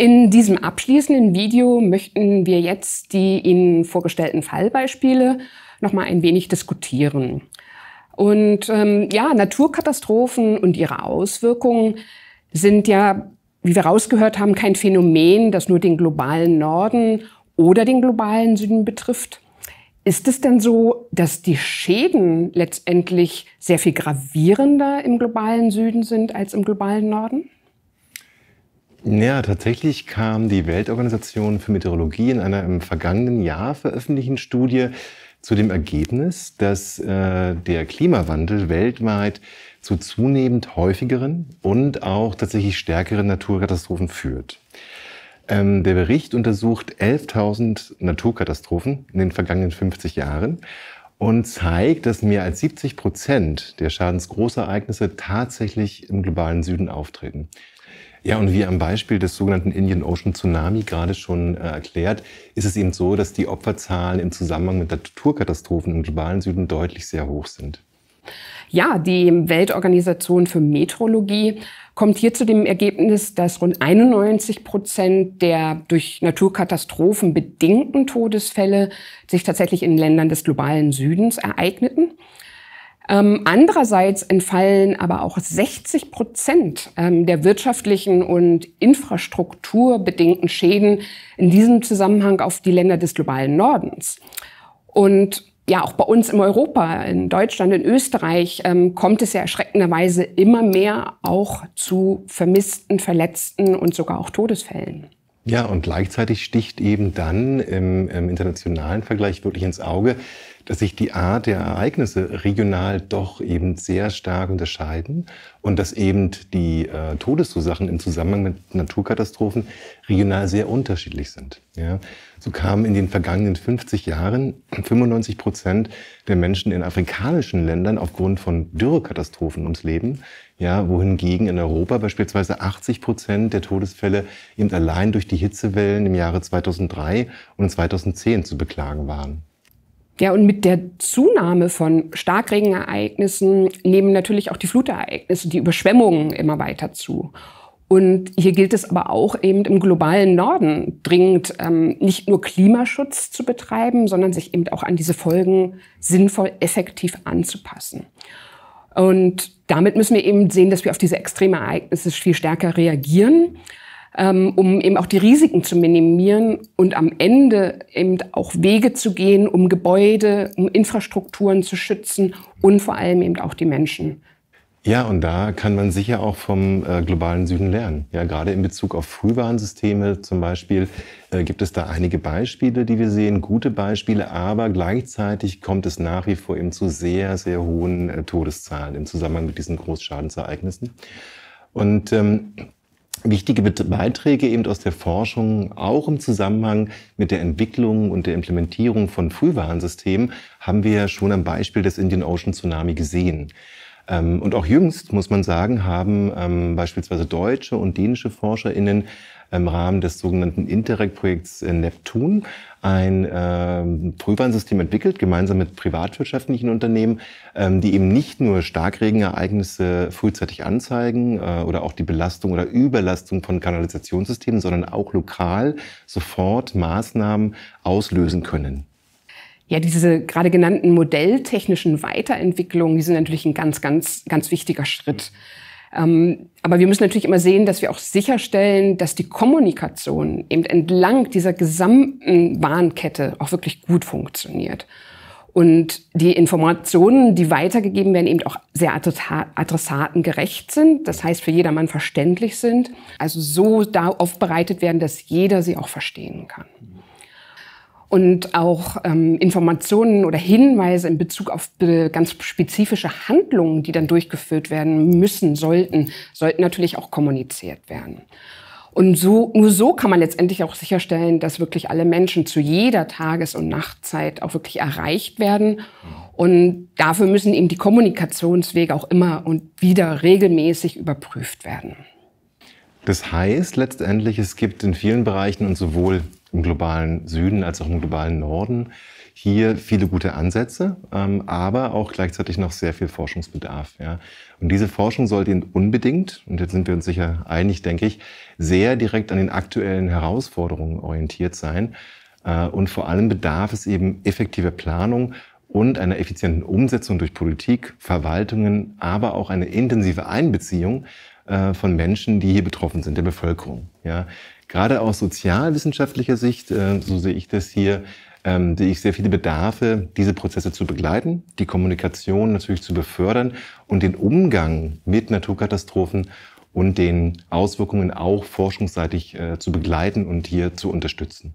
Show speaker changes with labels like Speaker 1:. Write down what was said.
Speaker 1: In diesem abschließenden
Speaker 2: Video möchten wir jetzt die Ihnen vorgestellten Fallbeispiele nochmal ein wenig diskutieren. Und ähm, ja, Naturkatastrophen und ihre Auswirkungen sind ja, wie wir rausgehört haben, kein Phänomen, das nur den globalen Norden oder den globalen Süden betrifft. Ist es denn so, dass die Schäden letztendlich sehr viel gravierender im globalen Süden sind als im globalen Norden?
Speaker 1: Ja, tatsächlich kam die Weltorganisation für Meteorologie in einer im vergangenen Jahr veröffentlichten Studie zu dem Ergebnis, dass äh, der Klimawandel weltweit zu zunehmend häufigeren und auch tatsächlich stärkeren Naturkatastrophen führt. Ähm, der Bericht untersucht 11.000 Naturkatastrophen in den vergangenen 50 Jahren und zeigt, dass mehr als 70 Prozent der Schadensgroßereignisse tatsächlich im globalen Süden auftreten. Ja, und wie am Beispiel des sogenannten Indian Ocean Tsunami gerade schon äh, erklärt, ist es eben so, dass die Opferzahlen im Zusammenhang mit Naturkatastrophen im globalen Süden deutlich sehr hoch sind.
Speaker 2: Ja, die Weltorganisation für Metrologie kommt hier zu dem Ergebnis, dass rund 91 Prozent der durch Naturkatastrophen bedingten Todesfälle sich tatsächlich in Ländern des globalen Südens ereigneten. Ähm, andererseits entfallen aber auch 60 Prozent ähm, der wirtschaftlichen und infrastrukturbedingten Schäden in diesem Zusammenhang auf die Länder des globalen Nordens. Und ja, auch bei uns in Europa, in Deutschland, in Österreich ähm, kommt es ja erschreckenderweise immer mehr auch zu vermissten, verletzten und sogar auch Todesfällen.
Speaker 1: Ja, und gleichzeitig sticht eben dann im, im internationalen Vergleich wirklich ins Auge, dass sich die Art der Ereignisse regional doch eben sehr stark unterscheiden und dass eben die äh, Todesursachen im Zusammenhang mit Naturkatastrophen regional sehr unterschiedlich sind. Ja? So kamen in den vergangenen 50 Jahren 95 Prozent der Menschen in afrikanischen Ländern aufgrund von Dürrekatastrophen ums Leben, ja, wohingegen in Europa beispielsweise 80 Prozent der Todesfälle eben allein durch die Hitzewellen im Jahre 2003 und 2010 zu beklagen waren.
Speaker 2: Ja, und mit der Zunahme von Starkregenereignissen nehmen natürlich auch die Flutereignisse, die Überschwemmungen immer weiter zu. Und hier gilt es aber auch eben im globalen Norden dringend ähm, nicht nur Klimaschutz zu betreiben, sondern sich eben auch an diese Folgen sinnvoll, effektiv anzupassen. Und damit müssen wir eben sehen, dass wir auf diese extreme Ereignisse viel stärker reagieren. Ähm, um eben auch die Risiken zu minimieren und am Ende eben auch Wege zu gehen, um Gebäude, um Infrastrukturen zu schützen und vor allem eben auch die Menschen.
Speaker 1: Ja, und da kann man sicher auch vom äh, globalen Süden lernen. Ja, gerade in Bezug auf Frühwarnsysteme zum Beispiel äh, gibt es da einige Beispiele, die wir sehen, gute Beispiele, aber gleichzeitig kommt es nach wie vor eben zu sehr, sehr hohen äh, Todeszahlen im Zusammenhang mit diesen Großschadensereignissen. Und ähm, wichtige Beiträge eben aus der Forschung, auch im Zusammenhang mit der Entwicklung und der Implementierung von Frühwarnsystemen, haben wir ja schon am Beispiel des Indian Ocean Tsunami gesehen. Ähm, und auch jüngst, muss man sagen, haben ähm, beispielsweise deutsche und dänische ForscherInnen im Rahmen des sogenannten Interreg-Projekts Neptun ein äh, Frühwarnsystem entwickelt, gemeinsam mit privatwirtschaftlichen Unternehmen, ähm, die eben nicht nur Starkregenereignisse frühzeitig anzeigen äh, oder auch die Belastung oder Überlastung von Kanalisationssystemen, sondern auch lokal sofort Maßnahmen auslösen können.
Speaker 2: Ja, diese gerade genannten modelltechnischen Weiterentwicklungen, die sind natürlich ein ganz, ganz, ganz wichtiger Schritt. Ähm, aber wir müssen natürlich immer sehen, dass wir auch sicherstellen, dass die Kommunikation eben entlang dieser gesamten Warnkette auch wirklich gut funktioniert. Und die Informationen, die weitergegeben werden, eben auch sehr adressatengerecht sind. Das heißt, für jedermann verständlich sind. Also so da aufbereitet werden, dass jeder sie auch verstehen kann und auch ähm, Informationen oder Hinweise in Bezug auf ganz spezifische Handlungen, die dann durchgeführt werden müssen, sollten, sollten natürlich auch kommuniziert werden. Und so, nur so kann man letztendlich auch sicherstellen, dass wirklich alle Menschen zu jeder Tages- und Nachtzeit auch wirklich erreicht werden. Und dafür müssen eben die Kommunikationswege auch immer und wieder regelmäßig überprüft werden.
Speaker 1: Das heißt letztendlich, es gibt in vielen Bereichen und sowohl im globalen Süden als auch im globalen Norden. Hier viele gute Ansätze, ähm, aber auch gleichzeitig noch sehr viel Forschungsbedarf. Ja. Und diese Forschung sollte unbedingt, und jetzt sind wir uns sicher einig, denke ich, sehr direkt an den aktuellen Herausforderungen orientiert sein. Äh, und vor allem bedarf es eben effektiver Planung und einer effizienten Umsetzung durch Politik, Verwaltungen, aber auch eine intensive Einbeziehung äh, von Menschen, die hier betroffen sind, der Bevölkerung. Ja? Gerade aus sozialwissenschaftlicher Sicht, äh, so sehe ich das hier, ähm, sehe ich sehr viele Bedarfe, diese Prozesse zu begleiten, die Kommunikation natürlich zu befördern und den Umgang mit Naturkatastrophen und den Auswirkungen auch forschungsseitig äh, zu begleiten und hier zu unterstützen.